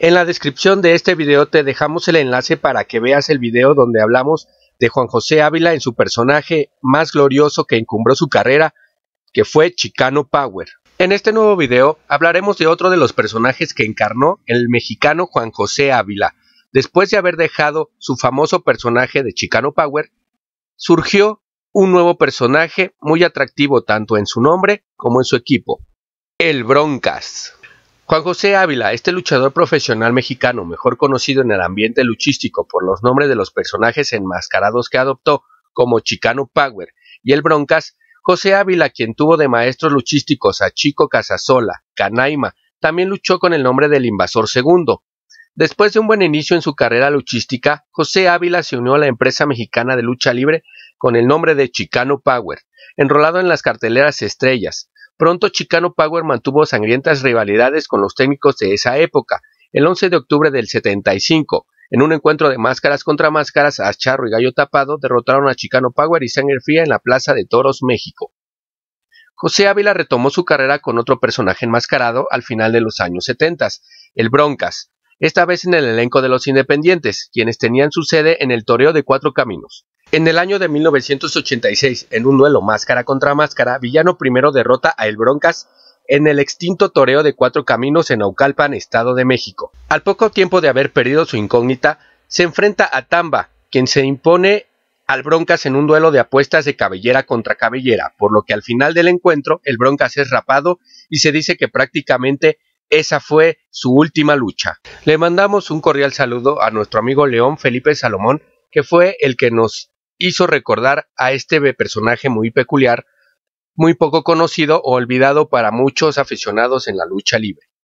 En la descripción de este video te dejamos el enlace para que veas el video donde hablamos de Juan José Ávila en su personaje más glorioso que encumbró su carrera, que fue Chicano Power. En este nuevo video hablaremos de otro de los personajes que encarnó el mexicano Juan José Ávila. Después de haber dejado su famoso personaje de Chicano Power, surgió un nuevo personaje muy atractivo tanto en su nombre como en su equipo, el Broncas. Juan José Ávila, este luchador profesional mexicano, mejor conocido en el ambiente luchístico por los nombres de los personajes enmascarados que adoptó como Chicano Power y el Broncas, José Ávila, quien tuvo de maestros luchísticos a Chico Casasola, Canaima, también luchó con el nombre del Invasor Segundo. Después de un buen inicio en su carrera luchística, José Ávila se unió a la empresa mexicana de lucha libre con el nombre de Chicano Power, enrolado en las carteleras estrellas, Pronto Chicano Power mantuvo sangrientas rivalidades con los técnicos de esa época. El 11 de octubre del 75, en un encuentro de máscaras contra máscaras, a Charro y Gallo Tapado derrotaron a Chicano Power y Sangre Fría en la Plaza de Toros, México. José Ávila retomó su carrera con otro personaje enmascarado al final de los años 70, el Broncas, esta vez en el elenco de los Independientes, quienes tenían su sede en el Toreo de Cuatro Caminos. En el año de 1986, en un duelo máscara contra máscara, Villano primero derrota a El Broncas en el extinto toreo de Cuatro Caminos en Aucalpan, Estado de México. Al poco tiempo de haber perdido su incógnita, se enfrenta a Tamba, quien se impone al Broncas en un duelo de apuestas de cabellera contra cabellera, por lo que al final del encuentro el Broncas es rapado y se dice que prácticamente esa fue su última lucha. Le mandamos un cordial saludo a nuestro amigo León Felipe Salomón, que fue el que nos hizo recordar a este personaje muy peculiar, muy poco conocido o olvidado para muchos aficionados en la lucha libre.